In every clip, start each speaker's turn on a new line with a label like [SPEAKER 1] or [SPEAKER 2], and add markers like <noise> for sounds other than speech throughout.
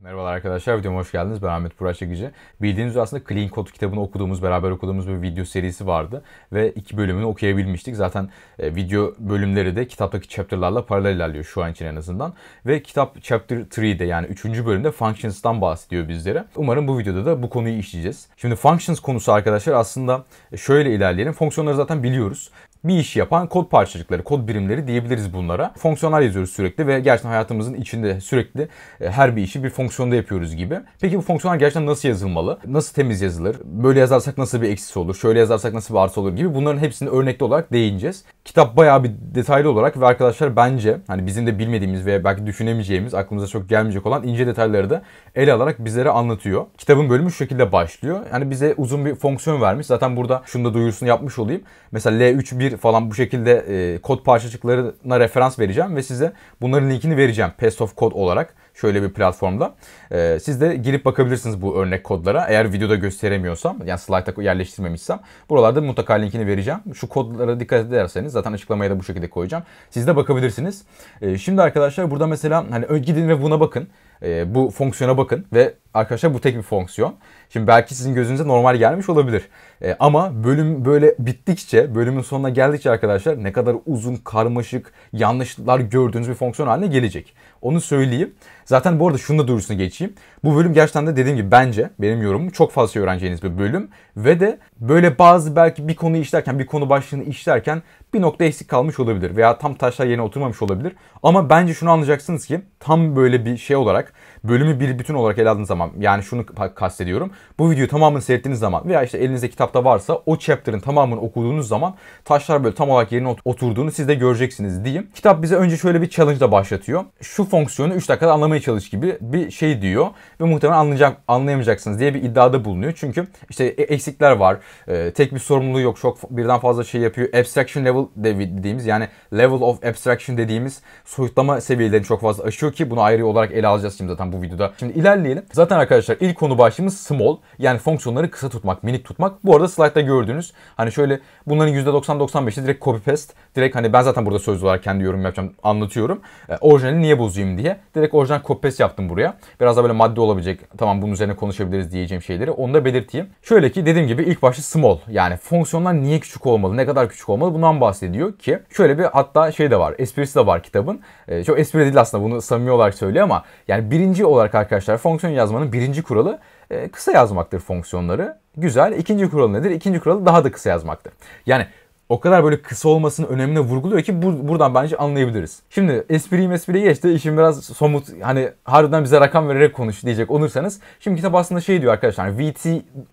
[SPEAKER 1] Merhabalar arkadaşlar, videoma hoş geldiniz. Ben Ahmet Burak Çekici. Bildiğiniz üzere aslında Clean Code kitabını okuduğumuz, beraber okuduğumuz bir video serisi vardı. Ve iki bölümünü okuyabilmiştik. Zaten e, video bölümleri de kitaptaki chapterlarla paralel ilerliyor şu an için en azından. Ve kitap chapter 3'de yani 3. bölümde functions'tan bahsediyor bizlere. Umarım bu videoda da bu konuyu işleyeceğiz. Şimdi functions konusu arkadaşlar aslında şöyle ilerleyelim. Fonksiyonları zaten biliyoruz bir iş yapan kod parçacıkları, kod birimleri diyebiliriz bunlara. Fonksiyonlar yazıyoruz sürekli ve gerçekten hayatımızın içinde sürekli e, her bir işi bir fonksiyonda yapıyoruz gibi. Peki bu fonksiyonlar gerçekten nasıl yazılmalı? Nasıl temiz yazılır? Böyle yazarsak nasıl bir eksisi olur? Şöyle yazarsak nasıl bir artı olur gibi bunların hepsini örnekli olarak değineceğiz. Kitap bayağı bir detaylı olarak ve arkadaşlar bence hani bizim de bilmediğimiz veya belki düşünemeyeceğimiz, aklımıza çok gelmeyecek olan ince detayları da ele alarak bizlere anlatıyor. Kitabın bölümü şu şekilde başlıyor. Yani bize uzun bir fonksiyon vermiş. Zaten burada şunu da duyursun yapmış olayım. Mesela L3 bir 1 falan bu şekilde e, kod parçacıklarına referans vereceğim ve size bunların linkini vereceğim. Pest of Code olarak şöyle bir platformda. E, siz de girip bakabilirsiniz bu örnek kodlara. Eğer videoda gösteremiyorsam yani slide'a yerleştirmemişsem buralarda mutlaka linkini vereceğim. Şu kodlara dikkat ederseniz zaten açıklamaya da bu şekilde koyacağım. Siz de bakabilirsiniz. E, şimdi arkadaşlar burada mesela hani gidin ve buna bakın. E, bu fonksiyona bakın ve arkadaşlar bu tek bir fonksiyon. Şimdi belki sizin gözünüze normal gelmiş olabilir. E, ama bölüm böyle bittikçe, bölümün sonuna geldikçe arkadaşlar ne kadar uzun, karmaşık, yanlışlar gördüğünüz bir fonksiyon haline gelecek. Onu söyleyeyim. Zaten bu arada şunu da duyurusunu geçeyim. Bu bölüm gerçekten de dediğim gibi bence benim yorumum çok fazla şey öğreneceğiniz bir bölüm. Ve de böyle bazı belki bir konuyu işlerken bir konu başlığını işlerken bir nokta eksik kalmış olabilir. Veya tam taşlar yerine oturmamış olabilir. Ama bence şunu anlayacaksınız ki tam böyle bir şey olarak bölümü bir bütün olarak ele aldığınız zaman yani şunu kastediyorum. Bu videoyu tamamını seyrettiğiniz zaman veya işte elinizde kitapta varsa o chapter'ın tamamını okuduğunuz zaman taşlar böyle tam olarak yerine oturduğunu siz de göreceksiniz diyeyim. Kitap bize önce şöyle bir challenge da başlatıyor. Şu fonksiyonu 3 dakikada anlamaya çalış gibi bir şey diyor ve muhtemelen anlayacak, anlayamayacaksınız diye bir iddiada bulunuyor. Çünkü işte e, eksikler var. E, tek bir sorumluluğu yok. Çok birden fazla şey yapıyor. Abstraction level dediğimiz yani level of abstraction dediğimiz soyutlama seviyelerini çok fazla aşıyor ki bunu ayrı olarak ele alacağız şimdi zaten ben bu videoda. Şimdi ilerleyelim. Zaten arkadaşlar ilk konu başlığımız small. Yani fonksiyonları kısa tutmak, minik tutmak. Bu arada slide'da gördüğünüz hani şöyle bunların %90-95'i direkt copy paste. Direkt hani ben zaten burada sözlü olarak kendi yorum yapacağım anlatıyorum. E, orijinali niye bozayım diye. Direkt orijinal copy paste yaptım buraya. Biraz da böyle madde olabilecek. Tamam bunun üzerine konuşabiliriz diyeceğim şeyleri. Onu da belirteyim. Şöyle ki dediğim gibi ilk başta small. Yani fonksiyonlar niye küçük olmalı, ne kadar küçük olmalı bundan bahsediyor ki. Şöyle bir hatta şey de var. Esprisi de var kitabın. E, çok espri değil aslında bunu samimi olarak söylüyor ama yani birinci Birinci olarak arkadaşlar fonksiyon yazmanın birinci kuralı e, kısa yazmaktır fonksiyonları. Güzel. İkinci kural nedir? İkinci kuralı daha da kısa yazmaktır. Yani o kadar böyle kısa olmasının önemine vurguluyor ki bur- buradan bence anlayabiliriz. Şimdi espriyi mespriyi geçti. işin biraz somut hani harbiden bize rakam vererek konuş diyecek olursanız. Şimdi kitap aslında şey diyor arkadaşlar hani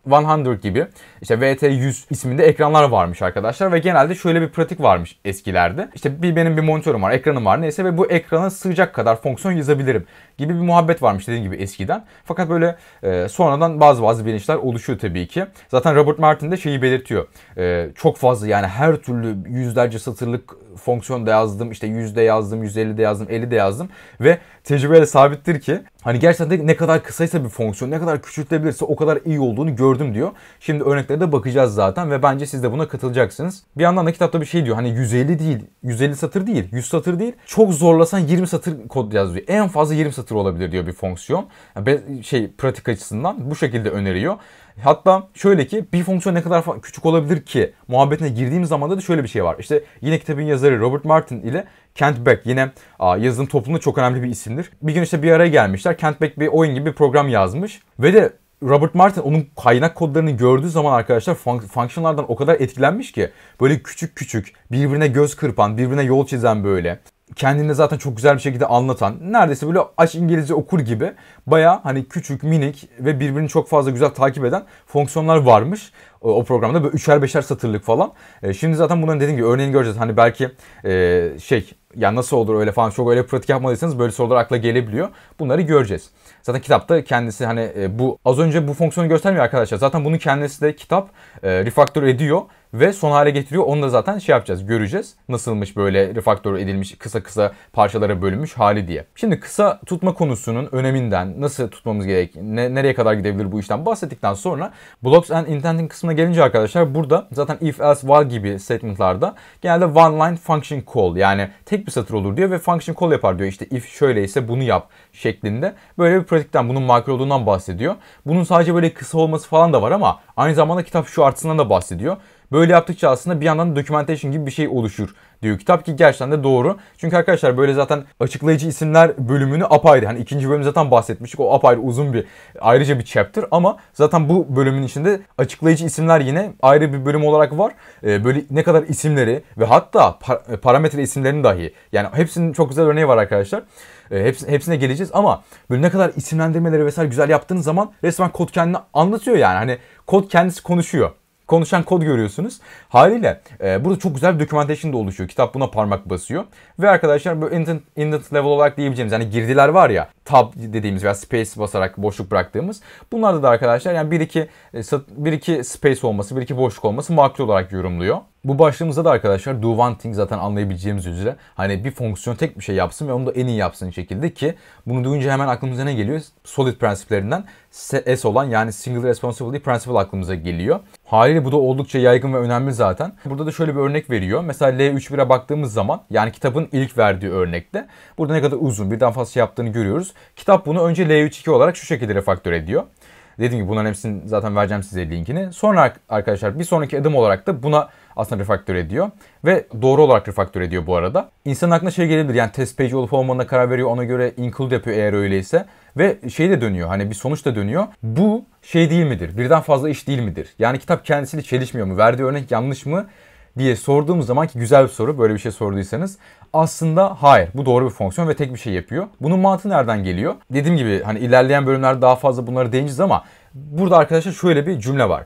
[SPEAKER 1] VT100 gibi işte VT100 isminde ekranlar varmış arkadaşlar ve genelde şöyle bir pratik varmış eskilerde. İşte bir benim bir monitörüm var, ekranım var neyse ve bu ekrana sığacak kadar fonksiyon yazabilirim gibi bir muhabbet varmış dediğim gibi eskiden. Fakat böyle e, sonradan bazı bazı bilinçler oluşuyor tabii ki. Zaten Robert Martin de şeyi belirtiyor. E, çok fazla yani her her türlü yüzlerce satırlık fonksiyon da yazdım. İşte yüzde yazdım, 150 de yazdım, 50 de yazdım. Ve tecrübeyle sabittir ki hani gerçekten ne kadar kısaysa bir fonksiyon, ne kadar küçültebilirse o kadar iyi olduğunu gördüm diyor. Şimdi örneklere de bakacağız zaten ve bence siz de buna katılacaksınız. Bir yandan da kitapta bir şey diyor. Hani 150 değil, 150 satır değil, 100 satır değil. Çok zorlasan 20 satır kod yazıyor, En fazla 20 satır olabilir diyor bir fonksiyon. Yani şey pratik açısından bu şekilde öneriyor. Hatta şöyle ki bir fonksiyon ne kadar küçük olabilir ki muhabbetine girdiğim zaman da şöyle bir şey var. İşte yine kitabın yazarı Robert Martin ile Kent Beck yine yazılım toplumunda çok önemli bir isimdir. Bir gün işte bir araya gelmişler. Kent Beck bir oyun gibi bir program yazmış ve de Robert Martin onun kaynak kodlarını gördüğü zaman arkadaşlar fun functionlardan o kadar etkilenmiş ki böyle küçük küçük birbirine göz kırpan, birbirine yol çizen böyle kendini zaten çok güzel bir şekilde anlatan neredeyse böyle aç İngilizce okur gibi baya hani küçük minik ve birbirini çok fazla güzel takip eden fonksiyonlar varmış o, o programda böyle üçer beşer satırlık falan. E, şimdi zaten bunların dediğim gibi örneğini göreceğiz hani belki e, şey ya nasıl olur öyle falan çok öyle pratik yapmadıysanız böyle sorular akla gelebiliyor. Bunları göreceğiz. Zaten kitapta kendisi hani e, bu az önce bu fonksiyonu göstermiyor arkadaşlar. Zaten bunu kendisi de kitap e, refaktör ediyor ve son hale getiriyor. Onu da zaten şey yapacağız, göreceğiz. Nasılmış böyle refaktör edilmiş, kısa kısa parçalara bölünmüş hali diye. Şimdi kısa tutma konusunun öneminden, nasıl tutmamız gerek, ne, nereye kadar gidebilir bu işten bahsettikten sonra blocks and indenting kısmına gelince arkadaşlar burada zaten if else while gibi statementlarda genelde one line function call yani tek bir satır olur diyor ve function call yapar diyor. işte if şöyleyse bunu yap şeklinde. Böyle bir pratikten bunun makul olduğundan bahsediyor. Bunun sadece böyle kısa olması falan da var ama aynı zamanda kitap şu artısından da bahsediyor. Böyle yaptıkça aslında bir yandan documentation gibi bir şey oluşur diyor kitap ki gerçekten de doğru. Çünkü arkadaşlar böyle zaten açıklayıcı isimler bölümünü apayrı. Hani ikinci bölüm zaten bahsetmiştik. O apayrı uzun bir ayrıca bir chapter ama zaten bu bölümün içinde açıklayıcı isimler yine ayrı bir bölüm olarak var. Ee, böyle ne kadar isimleri ve hatta par- e, parametre isimlerini dahi yani hepsinin çok güzel örneği var arkadaşlar. E, ee, hepsine, hepsine geleceğiz ama böyle ne kadar isimlendirmeleri vesaire güzel yaptığınız zaman resmen kod kendini anlatıyor yani. Hani kod kendisi konuşuyor konuşan kod görüyorsunuz. Haliyle e, burada çok güzel bir documentation da oluşuyor. Kitap buna parmak basıyor. Ve arkadaşlar bu indent instant level olarak diyebileceğimiz yani girdiler var ya tab dediğimiz veya space basarak boşluk bıraktığımız. Bunlarda da arkadaşlar yani bir iki, e, bir iki space olması, bir iki boşluk olması makul olarak yorumluyor. Bu başlığımızda da arkadaşlar do one thing zaten anlayabileceğimiz üzere hani bir fonksiyon tek bir şey yapsın ve onu da en iyi yapsın şekilde ki bunu duyunca hemen aklımıza ne geliyor? Solid prensiplerinden S olan yani single responsibility principle aklımıza geliyor. Haliyle bu da oldukça yaygın ve önemli zaten. Burada da şöyle bir örnek veriyor. Mesela L31'e 3 baktığımız zaman yani kitabın ilk verdiği örnekte burada ne kadar uzun birden fazla şey yaptığını görüyoruz. Kitap bunu önce l 3 2 olarak şu şekilde refaktör ediyor. Dediğim gibi bunların hepsini zaten vereceğim size linkini. Sonra arkadaşlar bir sonraki adım olarak da buna aslında refaktör ediyor. Ve doğru olarak refaktör ediyor bu arada. İnsanın aklına şey gelebilir yani test page olup olmadığına karar veriyor ona göre include yapıyor eğer öyleyse. Ve şey de dönüyor hani bir sonuç da dönüyor. Bu şey değil midir? Birden fazla iş değil midir? Yani kitap kendisiyle çelişmiyor mu? Verdiği örnek yanlış mı? diye sorduğumuz zaman ki güzel bir soru böyle bir şey sorduysanız aslında hayır bu doğru bir fonksiyon ve tek bir şey yapıyor. Bunun mantığı nereden geliyor? Dediğim gibi hani ilerleyen bölümlerde daha fazla bunları değineceğiz ama burada arkadaşlar şöyle bir cümle var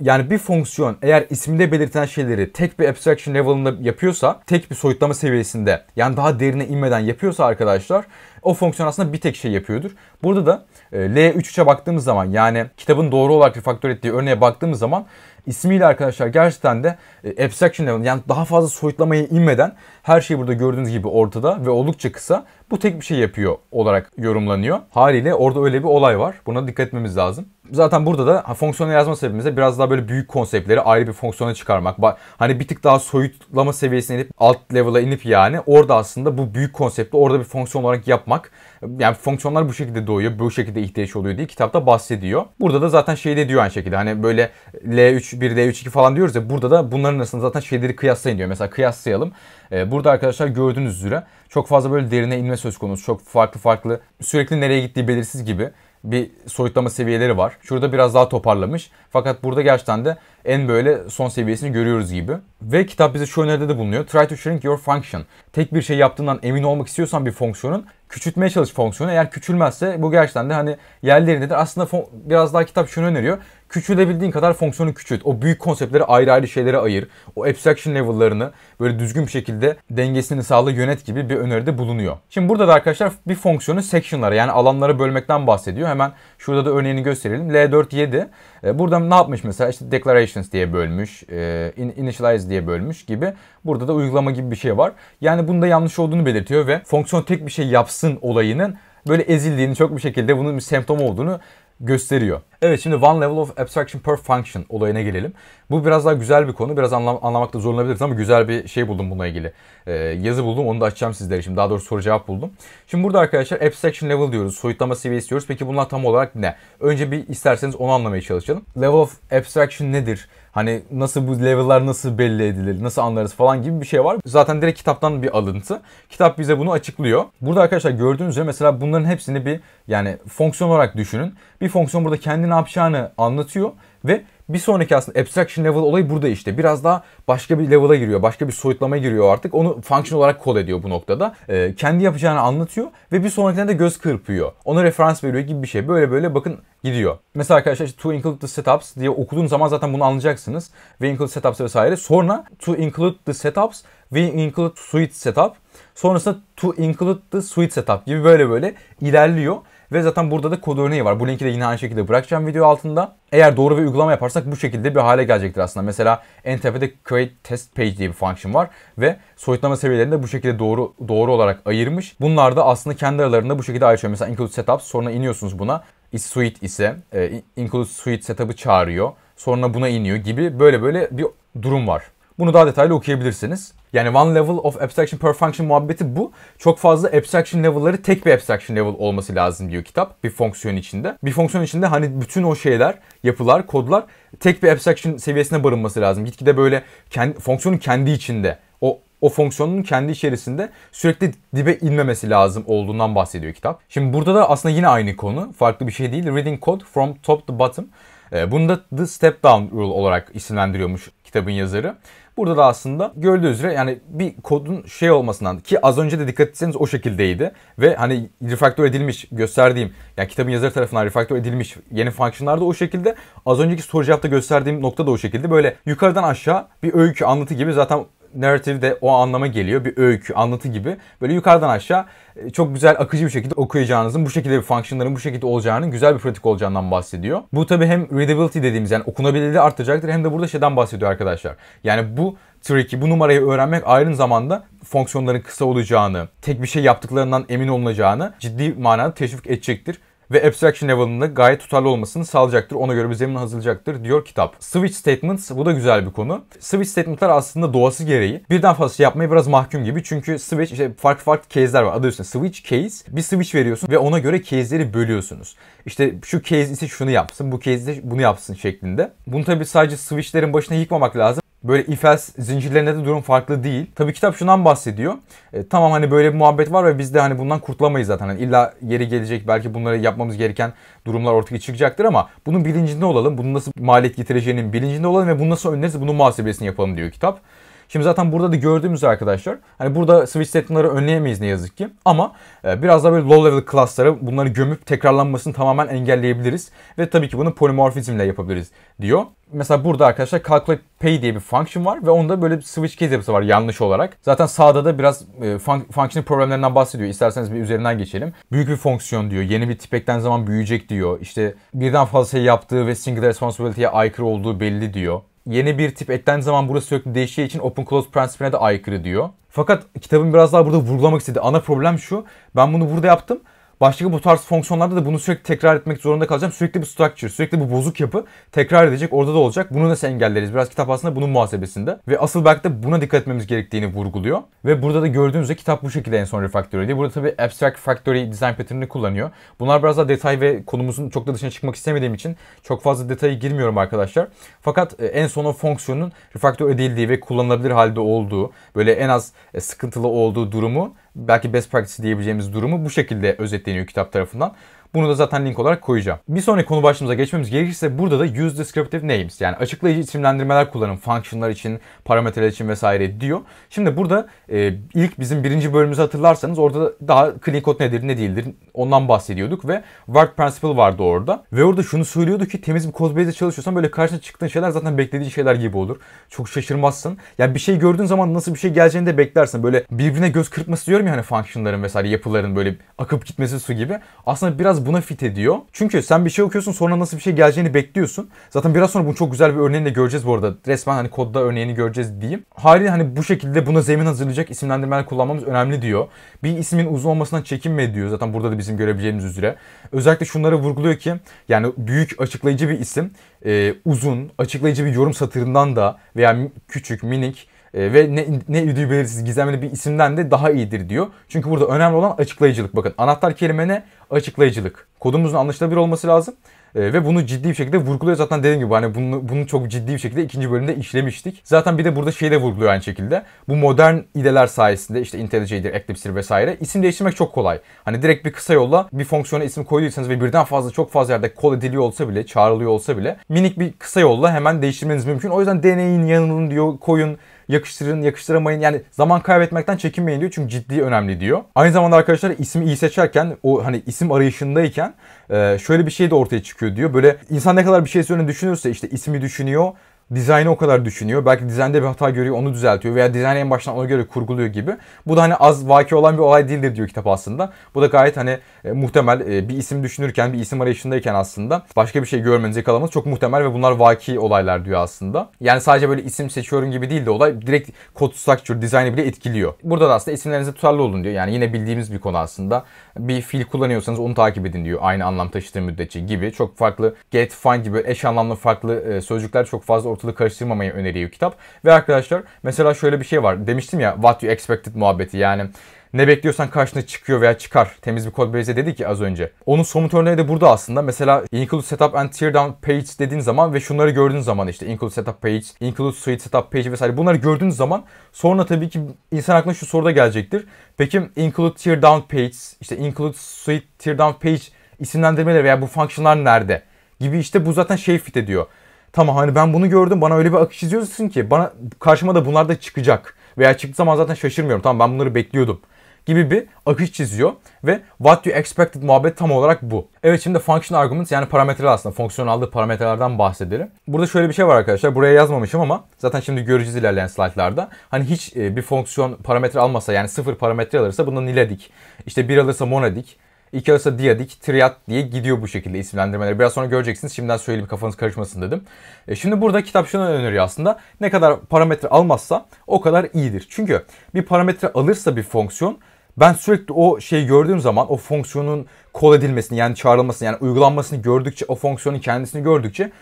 [SPEAKER 1] yani bir fonksiyon eğer isminde belirten şeyleri tek bir abstraction level'ında yapıyorsa, tek bir soyutlama seviyesinde yani daha derine inmeden yapıyorsa arkadaşlar o fonksiyon aslında bir tek şey yapıyordur. Burada da e, l 3e baktığımız zaman yani kitabın doğru olarak refaktör ettiği örneğe baktığımız zaman ismiyle arkadaşlar gerçekten de e, abstraction level yani daha fazla soyutlamaya inmeden her şey burada gördüğünüz gibi ortada ve oldukça kısa bu tek bir şey yapıyor olarak yorumlanıyor. Haliyle orada öyle bir olay var. Buna dikkat etmemiz lazım. Zaten burada da fonksiyona yazma sebebimizde biraz daha böyle büyük konseptleri ayrı bir fonksiyona çıkarmak. hani bir tık daha soyutlama seviyesine inip alt level'a inip yani orada aslında bu büyük konsepti orada bir fonksiyon olarak yapmak. Yani fonksiyonlar bu şekilde doğuyor, bu şekilde ihtiyaç oluyor diye kitapta bahsediyor. Burada da zaten şey de diyor aynı şekilde hani böyle L3 1, L3 2 falan diyoruz ya burada da bunların aslında zaten şeyleri kıyaslayın diyor. Mesela kıyaslayalım. Ee, burada arkadaşlar gördüğünüz üzere çok fazla böyle derine inme söz konusu. Çok farklı farklı sürekli nereye gittiği belirsiz gibi bir soyutlama seviyeleri var. Şurada biraz daha toparlamış. Fakat burada gerçekten de en böyle son seviyesini görüyoruz gibi. Ve kitap bize şu öneride de bulunuyor. Try to shrink your function. Tek bir şey yaptığından emin olmak istiyorsan bir fonksiyonun küçültmeye çalış fonksiyonu. Eğer küçülmezse bu gerçekten de hani yerlerindedir. Aslında biraz daha kitap şunu öneriyor küçülebildiğin kadar fonksiyonu küçült. O büyük konseptleri ayrı ayrı şeylere ayır. O abstraction level'larını böyle düzgün bir şekilde dengesini sağla yönet gibi bir öneride bulunuyor. Şimdi burada da arkadaşlar bir fonksiyonu section'lara yani alanlara bölmekten bahsediyor. Hemen şurada da örneğini gösterelim. L4-7 e, burada ne yapmış mesela işte declarations diye bölmüş, e, initialize diye bölmüş gibi. Burada da uygulama gibi bir şey var. Yani bunda yanlış olduğunu belirtiyor ve fonksiyon tek bir şey yapsın olayının böyle ezildiğini çok bir şekilde bunun bir semptom olduğunu gösteriyor. Evet şimdi One Level of Abstraction Per Function olayına gelelim. Bu biraz daha güzel bir konu. Biraz anlam anlamakta zorlanabiliriz ama güzel bir şey buldum bununla ilgili. Ee, yazı buldum onu da açacağım sizlere şimdi. Daha doğrusu soru cevap buldum. Şimdi burada arkadaşlar Abstraction Level diyoruz. Soyutlama seviyesi diyoruz. Peki bunlar tam olarak ne? Önce bir isterseniz onu anlamaya çalışalım. Level of Abstraction nedir? Hani nasıl bu level'lar nasıl belli edilir, nasıl anlarız falan gibi bir şey var. Zaten direkt kitaptan bir alıntı. Kitap bize bunu açıklıyor. Burada arkadaşlar gördüğünüz üzere mesela bunların hepsini bir yani fonksiyon olarak düşünün. Bir fonksiyon burada kendi ne yapacağını anlatıyor ve bir sonraki aslında abstraction level olayı burada işte. Biraz daha başka bir level'a giriyor. Başka bir soyutlama giriyor artık. Onu function olarak kol ediyor bu noktada. E, kendi yapacağını anlatıyor ve bir sonrakine de göz kırpıyor. Ona referans veriyor gibi bir şey. Böyle böyle bakın gidiyor. Mesela arkadaşlar işte to include the setups diye okuduğun zaman zaten bunu anlayacaksınız. Ve include setups vesaire. Sonra to include the setups ve include suite setup. Sonrasında to include the suite setup gibi böyle böyle ilerliyor. Ve zaten burada da kod örneği var. Bu linki de yine aynı şekilde bırakacağım video altında. Eğer doğru bir uygulama yaparsak bu şekilde bir hale gelecektir aslında. Mesela en tepede create test page diye bir function var ve soyutlama seviyelerini de bu şekilde doğru doğru olarak ayırmış. Bunlar da aslında kendi aralarında bu şekilde ayrışıyor. Mesela include setup sonra iniyorsunuz buna. Suite ise e, include suite setup'ı çağırıyor. Sonra buna iniyor gibi böyle böyle bir durum var. Bunu daha detaylı okuyabilirsiniz. Yani one level of abstraction per function muhabbeti bu. Çok fazla abstraction level'ları tek bir abstraction level olması lazım diyor kitap bir fonksiyon içinde. Bir fonksiyon içinde hani bütün o şeyler, yapılar, kodlar tek bir abstraction seviyesine barınması lazım. Gitgide böyle kendi, fonksiyonun kendi içinde o o fonksiyonun kendi içerisinde sürekli dibe inmemesi lazım olduğundan bahsediyor kitap. Şimdi burada da aslında yine aynı konu. Farklı bir şey değil. Reading code from top to bottom. Ee, Bunu da The Step Down Rule olarak isimlendiriyormuş kitabın yazarı. Burada da aslında gördüğünüz üzere yani bir kodun şey olmasından ki az önce de dikkat etseniz o şekildeydi ve hani refaktör edilmiş gösterdiğim yani kitabın yazarı tarafından refaktör edilmiş yeni function'lar da o şekilde az önceki soru cevapta gösterdiğim nokta da o şekilde böyle yukarıdan aşağı bir öykü anlatı gibi zaten narrative de o anlama geliyor. Bir öykü, anlatı gibi. Böyle yukarıdan aşağı e, çok güzel akıcı bir şekilde okuyacağınızın, bu şekilde bir fonksiyonların bu şekilde olacağının güzel bir pratik olacağından bahsediyor. Bu tabi hem readability dediğimiz yani okunabilirliği artacaktır hem de burada şeyden bahsediyor arkadaşlar. Yani bu trick'i, bu numarayı öğrenmek ayrı zamanda fonksiyonların kısa olacağını, tek bir şey yaptıklarından emin olunacağını ciddi manada teşvik edecektir ve abstraction level'ında gayet tutarlı olmasını sağlayacaktır. Ona göre bir zemin hazırlayacaktır diyor kitap. Switch statements bu da güzel bir konu. Switch statement'lar aslında doğası gereği birden fazla şey yapmaya biraz mahkum gibi. Çünkü switch işte farklı farklı case'ler var. Adı üstünde switch case. Bir switch veriyorsun ve ona göre case'leri bölüyorsunuz. İşte şu case ise şunu yapsın, bu case ise bunu yapsın şeklinde. Bunu tabii sadece switch'lerin başına yıkmamak lazım. Böyle ifes zincirlerinde de durum farklı değil. Tabii kitap şundan bahsediyor. E, tamam hani böyle bir muhabbet var ve biz de hani bundan kurtulamayız zaten. Hani illa yeri gelecek belki bunları yapmamız gereken durumlar ortaya çıkacaktır ama bunun bilincinde olalım. Bunun nasıl maliyet getireceğinin bilincinde olalım ve bunu nasıl önleriz bunun muhasebesini yapalım diyor kitap. Şimdi zaten burada da gördüğümüz arkadaşlar hani burada switch statement'ları önleyemeyiz ne yazık ki. Ama e, biraz daha böyle low level class'lara bunları gömüp tekrarlanmasını tamamen engelleyebiliriz. Ve tabii ki bunu polimorfizmle yapabiliriz diyor. Mesela burada arkadaşlar calculate pay diye bir function var ve onda böyle bir switch case yapısı var yanlış olarak. Zaten sağda da biraz e, fun function problemlerinden bahsediyor. İsterseniz bir üzerinden geçelim. Büyük bir fonksiyon diyor. Yeni bir tip eklenen zaman büyüyecek diyor. İşte birden fazla şey yaptığı ve single responsibility'ye aykırı olduğu belli diyor yeni bir tip eklendiği zaman burası sürekli değişeceği için open close prensibine de aykırı diyor. Fakat kitabın biraz daha burada vurgulamak istediği ana problem şu. Ben bunu burada yaptım başka bu tarz fonksiyonlarda da bunu sürekli tekrar etmek zorunda kalacağım. Sürekli bu structure, sürekli bu bozuk yapı tekrar edecek. Orada da olacak. Bunu nasıl engelleriz? Biraz kitap aslında bunun muhasebesinde. Ve asıl belki de buna dikkat etmemiz gerektiğini vurguluyor. Ve burada da gördüğünüz üzere kitap bu şekilde en son refactor ediyor. Burada tabii abstract factory design pattern'ını kullanıyor. Bunlar biraz daha detay ve konumuzun çok da dışına çıkmak istemediğim için çok fazla detaya girmiyorum arkadaşlar. Fakat e, en son o fonksiyonun refactor edildiği ve kullanılabilir halde olduğu, böyle en az e, sıkıntılı olduğu durumu belki best practice diyebileceğimiz durumu bu şekilde özetleniyor kitap tarafından. Bunu da zaten link olarak koyacağım. Bir sonraki konu başlığımıza geçmemiz gerekirse burada da use descriptive names yani açıklayıcı isimlendirmeler kullanın functionlar için, parametreler için vesaire diyor. Şimdi burada e, ilk bizim birinci bölümümüzü hatırlarsanız orada daha clean code nedir ne değildir ondan bahsediyorduk ve word principle vardı orada. Ve orada şunu söylüyordu ki temiz bir code base'de çalışıyorsan böyle karşına çıktığın şeyler zaten beklediğin şeyler gibi olur. Çok şaşırmazsın. Yani bir şey gördüğün zaman nasıl bir şey geleceğini de beklersin. Böyle birbirine göz kırpması diyorum ya hani functionların vesaire yapıların böyle akıp gitmesi su gibi. Aslında biraz buna fit ediyor. Çünkü sen bir şey okuyorsun sonra nasıl bir şey geleceğini bekliyorsun. Zaten biraz sonra bunu çok güzel bir örneğini de göreceğiz bu arada. Resmen hani kodda örneğini göreceğiz diyeyim. Hayri hani bu şekilde buna zemin hazırlayacak isimlendirmeler kullanmamız önemli diyor. Bir ismin uzun olmasından çekinme diyor. Zaten burada da bizim görebileceğimiz üzere. Özellikle şunları vurguluyor ki yani büyük açıklayıcı bir isim e, uzun açıklayıcı bir yorum satırından da veya küçük minik ee, ve ne, ne idüğü belirsiz gizemli bir isimden de daha iyidir diyor. Çünkü burada önemli olan açıklayıcılık. Bakın anahtar kelime ne? Açıklayıcılık. Kodumuzun anlaşılabilir olması lazım. Ee, ve bunu ciddi bir şekilde vurguluyor. Zaten dediğim gibi hani bunu, bunu çok ciddi bir şekilde ikinci bölümde işlemiştik. Zaten bir de burada şeyi de vurguluyor aynı şekilde. Bu modern ideler sayesinde işte IntelliJ'dir, Eclipse'dir vesaire isim değiştirmek çok kolay. Hani direkt bir kısa yolla bir fonksiyona isim koyduysanız ve birden fazla çok fazla yerde kol ediliyor olsa bile, çağrılıyor olsa bile minik bir kısa yolla hemen değiştirmeniz mümkün. O yüzden deneyin, yanılın diyor, koyun yakıştırın yakıştıramayın yani zaman kaybetmekten çekinmeyin diyor çünkü ciddi önemli diyor. Aynı zamanda arkadaşlar ismi iyi seçerken o hani isim arayışındayken e, şöyle bir şey de ortaya çıkıyor diyor. Böyle insan ne kadar bir şey söylediğini düşünürse işte ismi düşünüyor, dizaynı o kadar düşünüyor. Belki dizaynda bir hata görüyor onu düzeltiyor veya dizaynı en baştan ona göre kurguluyor gibi. Bu da hani az vaki olan bir olay değildir diyor kitap aslında. Bu da gayet hani e, muhtemel e, bir isim düşünürken bir isim arayışındayken aslında başka bir şey görmeniz yakalamanız çok muhtemel ve bunlar vaki olaylar diyor aslında. Yani sadece böyle isim seçiyorum gibi değil de olay direkt kod structure dizaynı bile etkiliyor. Burada da aslında isimlerinize tutarlı olun diyor. Yani yine bildiğimiz bir konu aslında. Bir fil kullanıyorsanız onu takip edin diyor. Aynı anlam taşıdığı müddetçe gibi. Çok farklı get, find gibi eş anlamlı farklı e, sözcükler çok fazla ortalığı karıştırmamayı öneriyor kitap. Ve arkadaşlar mesela şöyle bir şey var. Demiştim ya what you expected muhabbeti yani ne bekliyorsan karşına çıkıyor veya çıkar. Temiz bir kod base dedi ki az önce. Onun somut örneği de burada aslında. Mesela include setup and tear down page dediğin zaman ve şunları gördüğün zaman işte include setup page, include suite setup page vesaire bunları gördüğün zaman sonra tabii ki insan aklına şu soruda gelecektir. Peki include tear down page, işte include suite tear down page isimlendirmeleri veya bu fonksiyonlar nerede? Gibi işte bu zaten şey fit ediyor. Tamam hani ben bunu gördüm bana öyle bir akış çiziyorsun ki bana karşıma da bunlar da çıkacak. Veya çıktığı zaman zaten şaşırmıyorum. Tamam ben bunları bekliyordum gibi bir akış çiziyor ve what you expected muhabbet tam olarak bu. Evet şimdi function arguments yani parametreler aslında fonksiyon aldığı parametrelerden bahsedelim. Burada şöyle bir şey var arkadaşlar buraya yazmamışım ama zaten şimdi göreceğiz ilerleyen slaytlarda. Hani hiç e, bir fonksiyon parametre almasa yani sıfır parametre alırsa bundan niledik. İşte bir alırsa monadik. Ikeosa Diadik, Triat diye gidiyor bu şekilde isimlendirmeleri. Biraz sonra göreceksiniz. Şimdiden söyleyeyim kafanız karışmasın dedim. E, şimdi burada kitap şunu öneriyor aslında. Ne kadar parametre almazsa o kadar iyidir. Çünkü bir parametre alırsa bir fonksiyon ben sürekli o şeyi gördüğüm zaman o fonksiyonun kol edilmesini yani çağrılmasını yani uygulanmasını gördükçe o fonksiyonun kendisini gördükçe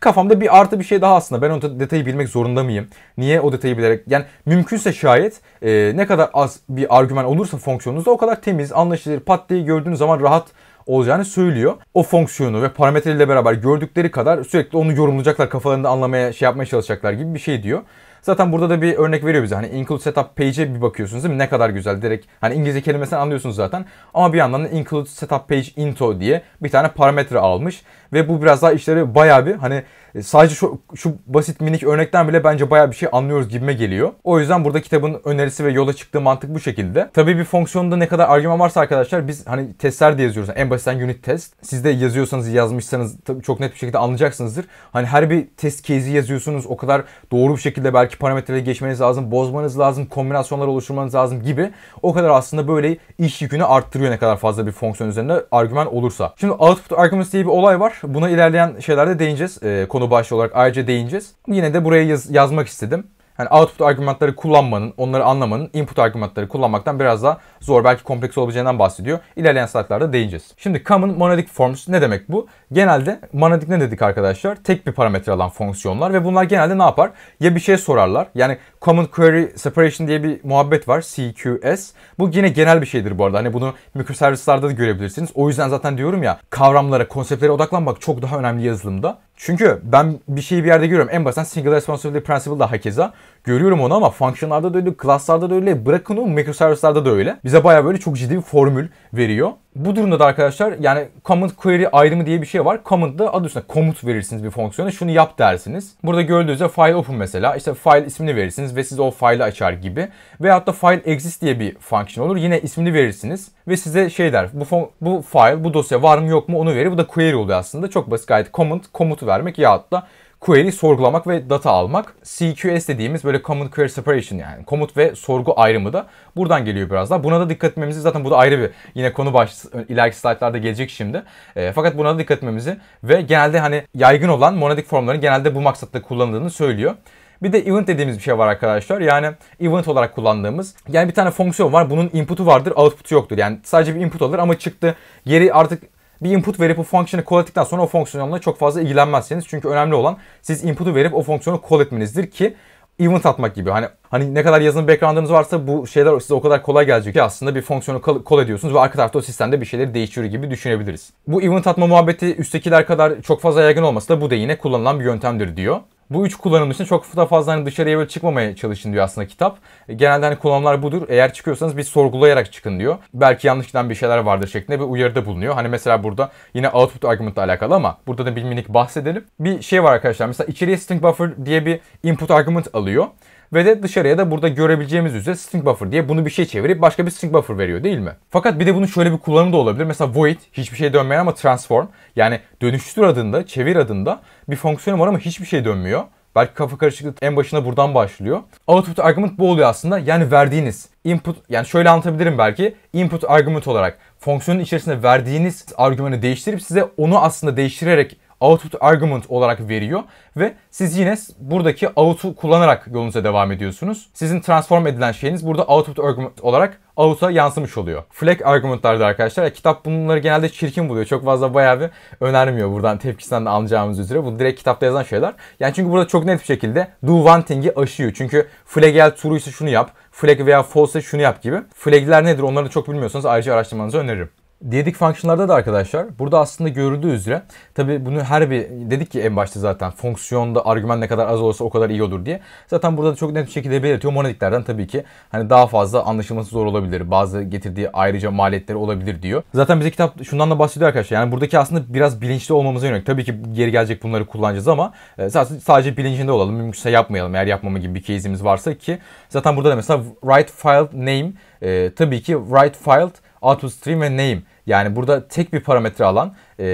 [SPEAKER 1] kafamda bir artı bir şey daha aslında. Ben o detayı bilmek zorunda mıyım? Niye o detayı bilerek? Yani mümkünse şayet e, ne kadar az bir argüman olursa fonksiyonunuzda o kadar temiz, anlaşılır, pat diye gördüğünüz zaman rahat olacağını söylüyor. O fonksiyonu ve parametreleriyle beraber gördükleri kadar sürekli onu yorumlayacaklar, kafalarında anlamaya şey yapmaya çalışacaklar gibi bir şey diyor. Zaten burada da bir örnek veriyor bize. Hani include setup page'e bir bakıyorsunuz değil mi? Ne kadar güzel. Direkt hani İngilizce kelimesini anlıyorsunuz zaten. Ama bir yandan da include setup page into diye bir tane parametre almış. Ve bu biraz daha işleri baya bir hani e, sadece şu, şu basit minik örnekten bile bence baya bir şey anlıyoruz gibime geliyor. O yüzden burada kitabın önerisi ve yola çıktığı mantık bu şekilde. Tabii bir fonksiyonda ne kadar argüman varsa arkadaşlar biz hani testler diye yazıyoruz. Yani en basitten unit test. Siz de yazıyorsanız yazmışsanız tabii çok net bir şekilde anlayacaksınızdır. Hani her bir test case'i yazıyorsunuz o kadar doğru bir şekilde belki belki parametreleri geçmeniz lazım, bozmanız lazım, kombinasyonlar oluşturmanız lazım gibi. O kadar aslında böyle iş yükünü arttırıyor ne kadar fazla bir fonksiyon üzerinde argüman olursa. Şimdi output arguments diye bir olay var. Buna ilerleyen şeylerde değineceğiz. E, konu başlığı olarak ayrıca değineceğiz. Yine de buraya yaz, yazmak istedim yani output argümanları kullanmanın, onları anlamanın input argümanları kullanmaktan biraz daha zor, belki kompleks olabileceğinden bahsediyor. İlerleyen saatlerde değineceğiz. Şimdi common monadic forms ne demek bu? Genelde monadic ne dedik arkadaşlar? Tek bir parametre alan fonksiyonlar ve bunlar genelde ne yapar? Ya bir şey sorarlar. Yani common query separation diye bir muhabbet var. CQS. Bu yine genel bir şeydir bu arada. Hani bunu mikroservislerde de görebilirsiniz. O yüzden zaten diyorum ya kavramlara, konseptlere odaklanmak çok daha önemli yazılımda. Çünkü ben bir şeyi bir yerde görüyorum. En basit Single Responsibility Principle da hakeza. Görüyorum onu ama function'larda da öyle, class'larda da öyle, bırakın o mikroservislerde de öyle. Bize baya böyle çok ciddi bir formül veriyor. Bu durumda da arkadaşlar yani command query ayrımı diye bir şey var. Command'da adı üstünde komut verirsiniz bir fonksiyona. Şunu yap dersiniz. Burada gördüğünüzde file open mesela. işte file ismini verirsiniz ve siz o file'ı açar gibi. Veyahut da file exist diye bir function olur. Yine ismini verirsiniz ve size şey der. Bu, bu file, bu dosya var mı yok mu onu verir. Bu da query oluyor aslında. Çok basit gayet command, komutu vermek yahut da query sorgulamak ve data almak. CQS dediğimiz böyle Common Query Separation yani komut ve sorgu ayrımı da buradan geliyor biraz daha. Buna da dikkat etmemizi zaten bu da ayrı bir yine konu baş ileriki slaytlarda gelecek şimdi. E, fakat buna da dikkat etmemizi ve genelde hani yaygın olan monadik formların genelde bu maksatla kullanıldığını söylüyor. Bir de event dediğimiz bir şey var arkadaşlar. Yani event olarak kullandığımız. Yani bir tane fonksiyon var. Bunun input'u vardır, output'u yoktur. Yani sadece bir input alır ama çıktı. Geri artık bir input verip o fonksiyonu call ettikten sonra o fonksiyonla çok fazla ilgilenmezseniz. Çünkü önemli olan siz input'u verip o fonksiyonu call etmenizdir ki event atmak gibi. Hani hani ne kadar yazılım background'ınız varsa bu şeyler size o kadar kolay gelecek ki aslında bir fonksiyonu call ediyorsunuz ve arka tarafta o sistemde bir şeyleri değiştiriyor gibi düşünebiliriz. Bu event atma muhabbeti üsttekiler kadar çok fazla yaygın olmasa da bu da yine kullanılan bir yöntemdir diyor. Bu üç kullanım dışında çok da fazla hani dışarıya böyle çıkmamaya çalışın diyor aslında kitap. E, genelde hani kullanımlar budur. Eğer çıkıyorsanız bir sorgulayarak çıkın diyor. Belki yanlış giden bir şeyler vardır şeklinde bir uyarıda bulunuyor. Hani mesela burada yine output argumentla alakalı ama burada da bir minik bahsedelim. Bir şey var arkadaşlar. Mesela içeriye string buffer diye bir input argument alıyor. Ve de dışarıya da burada görebileceğimiz üzere string buffer diye bunu bir şey çevirip başka bir string buffer veriyor değil mi? Fakat bir de bunun şöyle bir kullanımı da olabilir. Mesela void hiçbir şey dönmeyen ama transform yani dönüştür adında, çevir adında bir fonksiyonum var ama hiçbir şey dönmüyor. Belki kafa karışıklığı en başına buradan başlıyor. Output argument bu oluyor aslında. Yani verdiğiniz input yani şöyle anlatabilirim belki. Input argument olarak fonksiyonun içerisinde verdiğiniz argümanı değiştirip size onu aslında değiştirerek output argument olarak veriyor ve siz yine buradaki out'u kullanarak yolunuza devam ediyorsunuz. Sizin transform edilen şeyiniz burada output argument olarak out'a yansımış oluyor. Flag argumentlarda arkadaşlar kitap bunları genelde çirkin buluyor. Çok fazla bayağı bir önermiyor buradan tepkisinden de anlayacağımız üzere. Bu direkt kitapta yazan şeyler. Yani çünkü burada çok net bir şekilde do one thing'i aşıyor. Çünkü flag eğer true ise şunu yap, flag veya false ise şunu yap gibi. Flag'ler nedir onları da çok bilmiyorsanız ayrıca araştırmanızı öneririm. Dedik fonksiyonlarda da arkadaşlar burada aslında görüldüğü üzere tabi bunu her bir dedik ki en başta zaten fonksiyonda argüman ne kadar az olsa o kadar iyi olur diye. Zaten burada da çok net bir şekilde belirtiyor. monadiklerden tabii ki hani daha fazla anlaşılması zor olabilir. Bazı getirdiği ayrıca maliyetleri olabilir diyor. Zaten bize kitap şundan da bahsediyor arkadaşlar. Yani buradaki aslında biraz bilinçli olmamıza yönelik. Tabii ki geri gelecek bunları kullanacağız ama zaten e, sadece bilincinde olalım. Mümkünse yapmayalım eğer yapmama gibi bir case'imiz varsa ki zaten burada da mesela write file name e, tabii ki write file output stream ve name. Yani burada tek bir parametre alan e,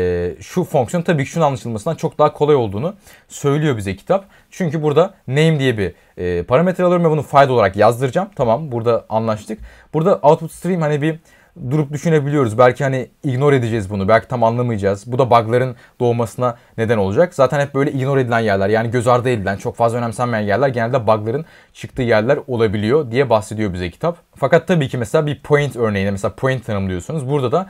[SPEAKER 1] şu fonksiyon tabii ki şunun anlaşılmasından çok daha kolay olduğunu söylüyor bize kitap. Çünkü burada name diye bir e, parametre alıyorum ve bunu file olarak yazdıracağım. Tamam burada anlaştık. Burada output stream hani bir durup düşünebiliyoruz. Belki hani ignore edeceğiz bunu. Belki tam anlamayacağız. Bu da bugların doğmasına neden olacak. Zaten hep böyle ignore edilen yerler yani göz ardı edilen çok fazla önemsenmeyen yerler genelde bugların çıktığı yerler olabiliyor diye bahsediyor bize kitap. Fakat tabii ki mesela bir point örneğine mesela point tanımlıyorsunuz. Burada da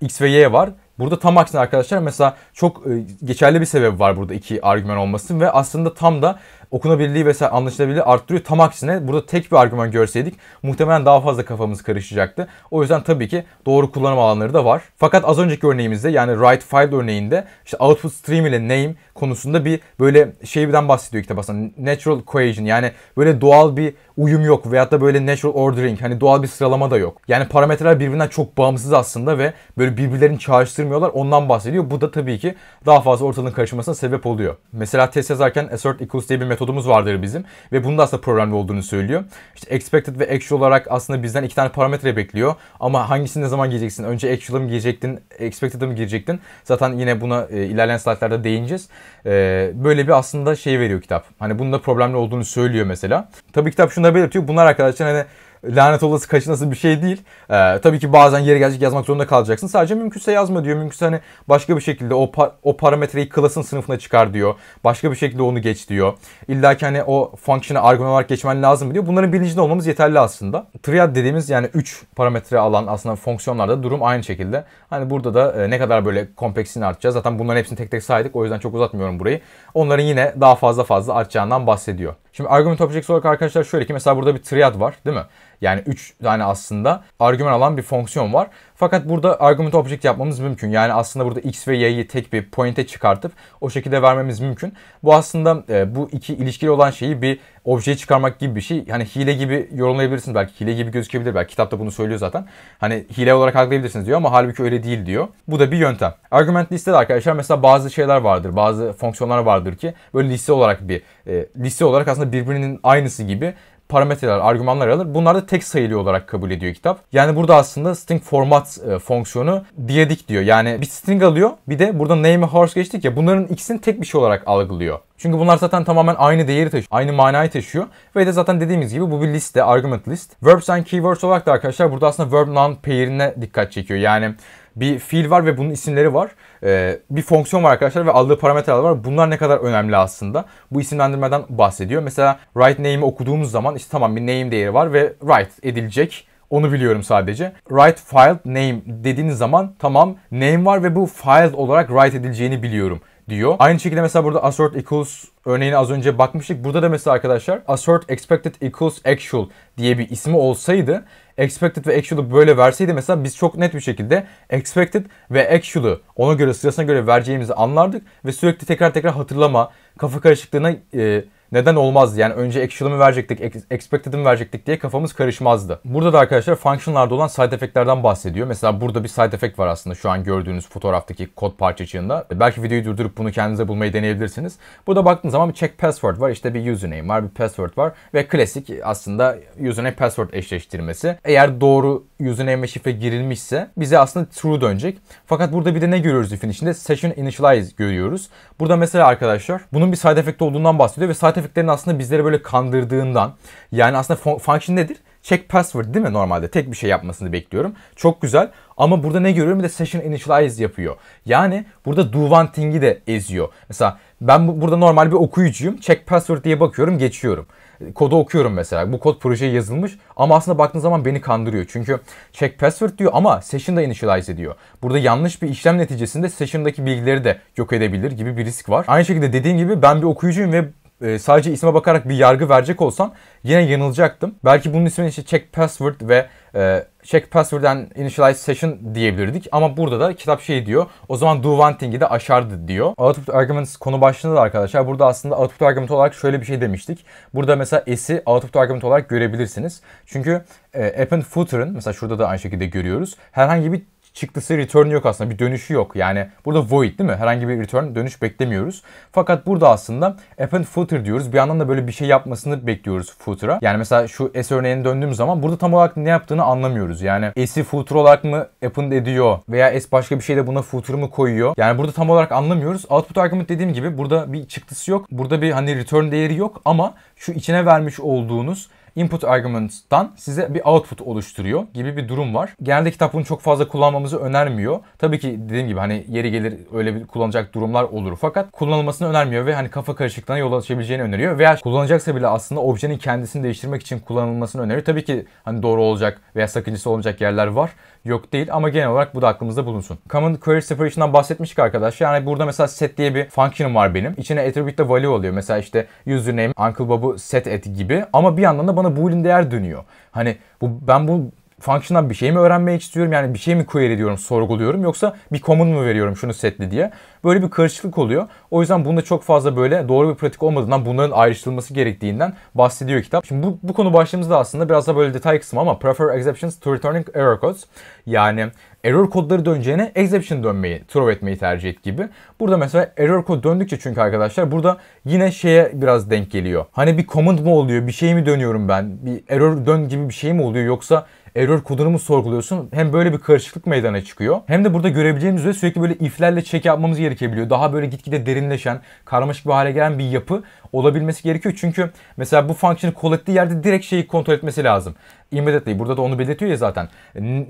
[SPEAKER 1] X ve Y var. Burada tam aksine arkadaşlar mesela çok e, geçerli bir sebep var burada iki argüman olmasın ve aslında tam da okunabilirliği ve anlaşılabilirliği arttırıyor. Tam aksine burada tek bir argüman görseydik muhtemelen daha fazla kafamız karışacaktı. O yüzden tabii ki doğru kullanım alanları da var. Fakat az önceki örneğimizde yani write file örneğinde işte output stream ile name konusunda bir böyle şeyden bahsediyor kitap aslında. Natural cohesion yani böyle doğal bir uyum yok veyahut da böyle natural ordering hani doğal bir sıralama da yok. Yani parametreler birbirinden çok bağımsız aslında ve böyle birbirlerini çağrıştırmıyorlar ondan bahsediyor. Bu da tabii ki daha fazla ortalığın karışmasına sebep oluyor. Mesela test yazarken assert equals diye bir metot metodumuz vardır bizim ve bunun da aslında problemli olduğunu söylüyor. İşte expected ve actual olarak aslında bizden iki tane parametre bekliyor ama hangisini ne zaman gireceksin? Önce actual'a mı girecektin, expected'a mı girecektin? Zaten yine buna e, ilerleyen slaytlarda değineceğiz. E, böyle bir aslında şey veriyor kitap. Hani bunun da problemli olduğunu söylüyor mesela. Tabii kitap şunu da belirtiyor. Bunlar arkadaşlar hani lanet olası kaçınası bir şey değil. Ee, tabii ki bazen yere gelecek yazmak zorunda kalacaksın. Sadece mümkünse yazma diyor. Mümkünse hani başka bir şekilde o, par- o parametreyi klasın sınıfına çıkar diyor. Başka bir şekilde onu geç diyor. İlla ki hani o function'a argüman olarak geçmen lazım diyor. Bunların bilincinde olmamız yeterli aslında. Triad dediğimiz yani 3 parametre alan aslında fonksiyonlarda durum aynı şekilde. Hani burada da e, ne kadar böyle kompleksini artacağız. Zaten bunların hepsini tek tek saydık. O yüzden çok uzatmıyorum burayı. Onların yine daha fazla fazla artacağından bahsediyor. Şimdi argument objects olarak arkadaşlar şöyle ki mesela burada bir triad var değil mi? Yani 3 tane aslında argüman alan bir fonksiyon var. Fakat burada argument object yapmamız mümkün. Yani aslında burada x ve y'yi tek bir point'e çıkartıp o şekilde vermemiz mümkün. Bu aslında e, bu iki ilişkili olan şeyi bir objeye çıkarmak gibi bir şey. Hani hile gibi yorumlayabilirsiniz belki. Hile gibi gözükebilir belki. Kitapta bunu söylüyor zaten. Hani hile olarak algılayabilirsiniz diyor ama halbuki öyle değil diyor. Bu da bir yöntem. Argument listede arkadaşlar mesela bazı şeyler vardır. Bazı fonksiyonlar vardır ki böyle liste olarak bir e, liste olarak aslında birbirinin aynısı gibi parametreler, argümanlar alır. Bunlar da tek sayılı olarak kabul ediyor kitap. Yani burada aslında string format e, fonksiyonu diyedik diyor. Yani bir string alıyor bir de burada name horse geçtik ya bunların ikisini tek bir şey olarak algılıyor. Çünkü bunlar zaten tamamen aynı değeri taşıyor, aynı manayı taşıyor. Ve de zaten dediğimiz gibi bu bir liste, argument list. Verbs and keywords olarak da arkadaşlar burada aslında verb noun pairine dikkat çekiyor. Yani bir fiil var ve bunun isimleri var ee, bir fonksiyon var arkadaşlar ve aldığı parametreler var. Bunlar ne kadar önemli aslında. Bu isimlendirmeden bahsediyor. Mesela write name'i okuduğumuz zaman işte tamam bir name değeri var ve write edilecek. Onu biliyorum sadece. Write file name dediğiniz zaman tamam name var ve bu file olarak write edileceğini biliyorum diyor. Aynı şekilde mesela burada assert equals örneğini az önce bakmıştık. Burada da mesela arkadaşlar assert expected equals actual diye bir ismi olsaydı expected ve actual'ı böyle verseydi mesela biz çok net bir şekilde expected ve actual'ı ona göre sırasına göre vereceğimizi anlardık ve sürekli tekrar tekrar hatırlama kafa karışıklığına e, neden olmazdı? Yani önce actual'ı mı verecektik, expected'ı mı verecektik diye kafamız karışmazdı. Burada da arkadaşlar function'larda olan side effect'lerden bahsediyor. Mesela burada bir side effect var aslında şu an gördüğünüz fotoğraftaki kod parçacığında. E, belki videoyu durdurup bunu kendinize bulmayı deneyebilirsiniz. Burada baktığınız zaman bir check password var, işte bir username var, bir password var ve klasik aslında username password eşleştirmesi. Eğer doğru username ve şifre girilmişse bize aslında true dönecek. Fakat burada bir de ne görüyoruz ifin içinde? Session initialize görüyoruz. Burada mesela arkadaşlar bunun bir side effect olduğundan bahsediyor ve side scientific'lerin aslında bizlere böyle kandırdığından yani aslında function nedir? Check password değil mi normalde? Tek bir şey yapmasını bekliyorum. Çok güzel ama burada ne görüyorum? Bir de session initialize yapıyor. Yani burada do one thing'i de eziyor. Mesela ben bu, burada normal bir okuyucuyum. Check password diye bakıyorum geçiyorum. Kodu okuyorum mesela. Bu kod projeye yazılmış ama aslında baktığın zaman beni kandırıyor. Çünkü check password diyor ama session da initialize ediyor. Burada yanlış bir işlem neticesinde session'daki bilgileri de yok edebilir gibi bir risk var. Aynı şekilde dediğim gibi ben bir okuyucuyum ve e, sadece isme bakarak bir yargı verecek olsam yine yanılacaktım. Belki bunun ismini işte check password ve e, check password and initialize session diyebilirdik. Ama burada da kitap şey diyor. O zaman do one thing'i de aşardı diyor. Output arguments konu başlığında da arkadaşlar burada aslında output argument olarak şöyle bir şey demiştik. Burada mesela s'i output argument olarak görebilirsiniz. Çünkü e, append footer'ın mesela şurada da aynı şekilde görüyoruz. Herhangi bir çıktısı return yok aslında. Bir dönüşü yok. Yani burada void değil mi? Herhangi bir return dönüş beklemiyoruz. Fakat burada aslında append footer diyoruz. Bir yandan da böyle bir şey yapmasını bekliyoruz footer'a. Yani mesela şu s örneğine döndüğüm zaman burada tam olarak ne yaptığını anlamıyoruz. Yani s'i footer olarak mı append ediyor veya s başka bir şeyle buna footer mı koyuyor? Yani burada tam olarak anlamıyoruz. Output argument dediğim gibi burada bir çıktısı yok. Burada bir hani return değeri yok ama şu içine vermiş olduğunuz input arguments'tan size bir output oluşturuyor gibi bir durum var. Genelde kitap bunu çok fazla kullanmamızı önermiyor. Tabii ki dediğim gibi hani yeri gelir öyle bir kullanacak durumlar olur fakat kullanılmasını önermiyor ve hani kafa karışıklığına yol açabileceğini öneriyor veya kullanacaksa bile aslında objenin kendisini değiştirmek için kullanılmasını öneriyor. Tabii ki hani doğru olacak veya sakıncası olacak yerler var yok değil ama genel olarak bu da aklımızda bulunsun. Common Query Separation'dan bahsetmiştik arkadaşlar. Yani burada mesela set diye bir function'ım var benim. İçine attribute'de value oluyor. Mesela işte username Uncle Bob'u set et gibi ama bir yandan da bana boolean değer dönüyor. Hani bu ben bu function'dan bir şey mi öğrenmeye istiyorum? Yani bir şey mi query ediyorum, sorguluyorum yoksa bir common mu veriyorum şunu setle diye? Böyle bir karışıklık oluyor. O yüzden bunda çok fazla böyle doğru bir pratik olmadığından bunların ayrıştırılması gerektiğinden bahsediyor kitap. Şimdi bu, bu konu başlığımızda aslında biraz da böyle detay kısmı ama prefer exceptions to returning error codes. Yani error kodları döneceğine exception dönmeyi, throw etmeyi tercih et gibi. Burada mesela error kod döndükçe çünkü arkadaşlar burada yine şeye biraz denk geliyor. Hani bir command mı oluyor, bir şey mi dönüyorum ben, bir error dön gibi bir şey mi oluyor yoksa error kodunu mu sorguluyorsun? Hem böyle bir karışıklık meydana çıkıyor. Hem de burada görebileceğimiz üzere sürekli böyle iflerle check yapmamız gerekebiliyor. Daha böyle gitgide derinleşen, karmaşık bir hale gelen bir yapı olabilmesi gerekiyor. Çünkü mesela bu function'ı call ettiği yerde direkt şeyi kontrol etmesi lazım immediately burada da onu belirtiyor ya zaten.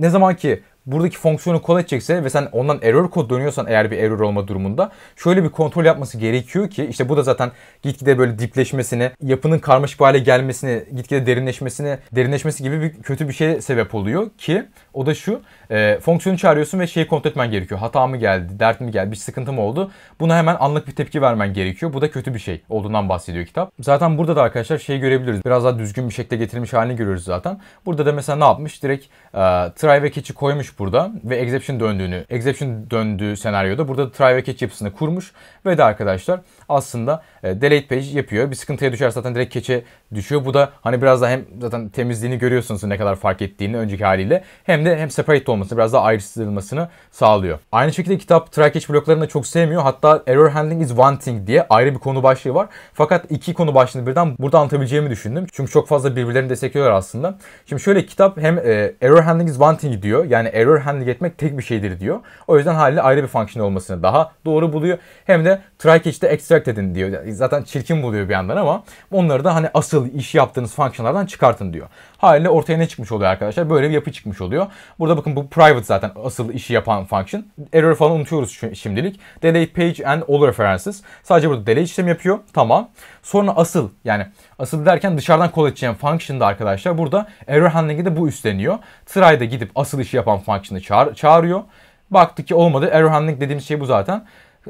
[SPEAKER 1] Ne zaman ki buradaki fonksiyonu call edecekse ve sen ondan error kod dönüyorsan eğer bir error olma durumunda şöyle bir kontrol yapması gerekiyor ki işte bu da zaten gitgide böyle dipleşmesini, yapının karmaşık hale gelmesini, gitgide derinleşmesini, derinleşmesi gibi bir kötü bir şeye sebep oluyor ki o da şu e, fonksiyonu çağırıyorsun ve şeyi kontrol etmen gerekiyor. Hata mı geldi, dert mi geldi, bir sıkıntı mı oldu? Buna hemen anlık bir tepki vermen gerekiyor. Bu da kötü bir şey olduğundan bahsediyor kitap. Zaten burada da arkadaşlar şey görebiliriz. Biraz daha düzgün bir şekilde getirilmiş halini görüyoruz zaten. Burada da mesela ne yapmış? Direkt e, try ve catch'i koymuş burada ve exception döndüğünü, exception döndüğü senaryoda burada da try ve catch yapısını kurmuş ve de arkadaşlar aslında e, delete page yapıyor. Bir sıkıntıya düşer zaten direkt catch'e düşüyor. Bu da hani biraz da hem zaten temizliğini görüyorsunuz ne kadar fark ettiğini önceki haliyle hem de hem separate olması biraz daha ayrıştırılmasını sağlıyor. Aynı şekilde kitap track bloklarını da çok sevmiyor. Hatta error handling is one thing diye ayrı bir konu başlığı var. Fakat iki konu başlığını birden burada anlatabileceğimi düşündüm. Çünkü çok fazla birbirlerini destekliyorlar aslında. Şimdi şöyle kitap hem e, error handling is one thing diyor. Yani error handling etmek tek bir şeydir diyor. O yüzden haliyle ayrı bir function olmasını daha doğru buluyor. Hem de try catch'te extract edin diyor. Zaten çirkin buluyor bir yandan ama onları da hani asıl asıl iş yaptığınız fonksiyonlardan çıkartın diyor. Haliyle ortaya ne çıkmış oluyor arkadaşlar? Böyle bir yapı çıkmış oluyor. Burada bakın bu private zaten asıl işi yapan function. Error falan unutuyoruz şimdilik. Delay page and all references. Sadece burada delay işlemi yapıyor. Tamam. Sonra asıl yani asıl derken dışarıdan call edeceğim function da arkadaşlar burada error handling'i de bu üstleniyor. Try'da gidip asıl işi yapan function'ı çağır, çağırıyor. Baktı ki olmadı. Error handling dediğimiz şey bu zaten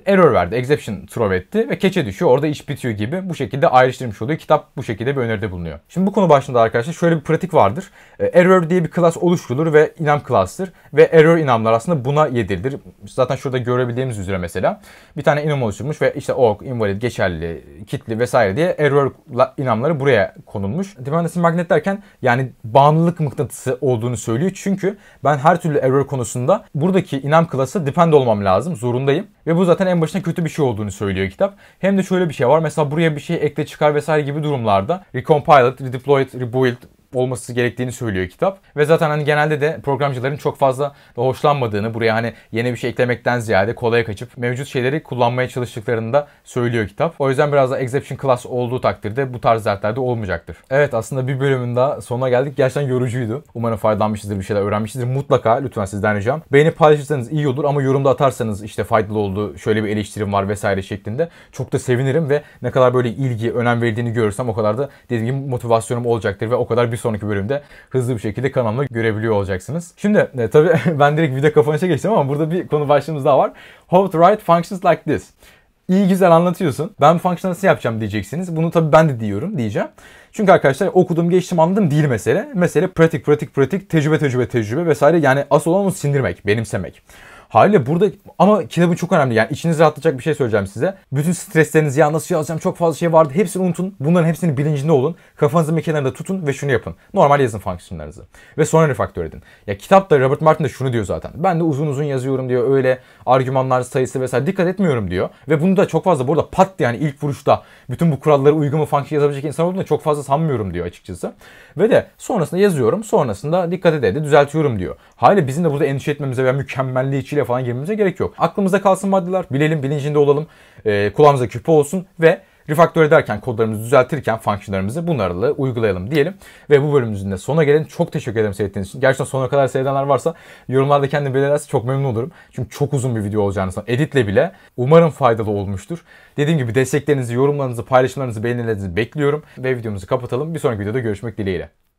[SPEAKER 1] error verdi. Exception throw etti ve keçe düşüyor. Orada iş bitiyor gibi. Bu şekilde ayrıştırmış oluyor. Kitap bu şekilde bir öneride bulunuyor. Şimdi bu konu başında arkadaşlar şöyle bir pratik vardır. E, error diye bir class oluşturulur ve inam classtır Ve error inamlar aslında buna yedirilir. Zaten şurada görebildiğimiz üzere mesela bir tane inam oluşturmuş ve işte o invalid, geçerli, kitli vesaire diye error inamları buraya konulmuş. Dependency magnet derken yani bağımlılık mıknatısı olduğunu söylüyor. Çünkü ben her türlü error konusunda buradaki inam classa depend olmam lazım. Zorundayım. Ve bu zaten zaten en başına kötü bir şey olduğunu söylüyor kitap. Hem de şöyle bir şey var. Mesela buraya bir şey ekle çıkar vesaire gibi durumlarda recompile, redeploy, rebuild olması gerektiğini söylüyor kitap. Ve zaten hani genelde de programcıların çok fazla hoşlanmadığını, buraya hani yeni bir şey eklemekten ziyade kolaya kaçıp mevcut şeyleri kullanmaya çalıştıklarını da söylüyor kitap. O yüzden biraz da exception class olduğu takdirde bu tarz dertlerde olmayacaktır. Evet aslında bir bölümün daha sonuna geldik. Gerçekten yorucuydu. Umarım faydalanmışızdır, bir şeyler öğrenmişizdir. Mutlaka lütfen sizden ricam. Beğeni paylaşırsanız iyi olur ama yorumda atarsanız işte faydalı oldu, şöyle bir eleştirim var vesaire şeklinde çok da sevinirim ve ne kadar böyle ilgi, önem verdiğini görürsem o kadar da dediğim gibi motivasyonum olacaktır ve o kadar bir sonraki bölümde hızlı bir şekilde kanalımda görebiliyor olacaksınız. Şimdi e, tabii <laughs> ben direkt video kapanışa geçtim ama burada bir konu başlığımız daha var. How to write functions like this. İyi güzel anlatıyorsun. Ben bu fonksiyonu nasıl yapacağım diyeceksiniz. Bunu tabii ben de diyorum diyeceğim. Çünkü arkadaşlar okudum geçtim anladım değil mesele. Mesele pratik pratik pratik tecrübe tecrübe tecrübe vesaire. Yani asıl olan onu sindirmek, benimsemek. Haliyle burada ama kitabın çok önemli. Yani içiniz rahatlayacak bir şey söyleyeceğim size. Bütün streslerinizi ya nasıl yazacağım şey çok fazla şey vardı. Hepsini unutun. Bunların hepsinin bilincinde olun. Kafanızı mekanlarında tutun ve şunu yapın. Normal yazın fonksiyonlarınızı. Ve sonra refaktör edin. Ya kitapta Robert Martin de şunu diyor zaten. Ben de uzun uzun yazıyorum diyor. Öyle argümanlar sayısı vesaire dikkat etmiyorum diyor. Ve bunu da çok fazla burada pat yani ilk vuruşta bütün bu kuralları uygun mu fonksiyon yazabilecek insan olduğunu çok fazla sanmıyorum diyor açıkçası. Ve de sonrasında yazıyorum. Sonrasında dikkat ede de düzeltiyorum diyor. Haliyle bizim de burada endişe etmemize veya için maddesiyle falan girmemize gerek yok. Aklımızda kalsın maddeler, bilelim, bilincinde olalım, e, kulağımıza küpe olsun ve refaktör ederken, kodlarımızı düzeltirken fonksiyonlarımızı bunlarla uygulayalım diyelim. Ve bu bölümümüzün de sona gelin. Çok teşekkür ederim seyrettiğiniz için. Gerçekten sona kadar seyredenler varsa yorumlarda kendini belirlerse çok memnun olurum. Çünkü çok uzun bir video olacağını sanırım. Editle bile umarım faydalı olmuştur. Dediğim gibi desteklerinizi, yorumlarınızı, paylaşımlarınızı, beğenilerinizi bekliyorum. Ve videomuzu kapatalım. Bir sonraki videoda görüşmek dileğiyle.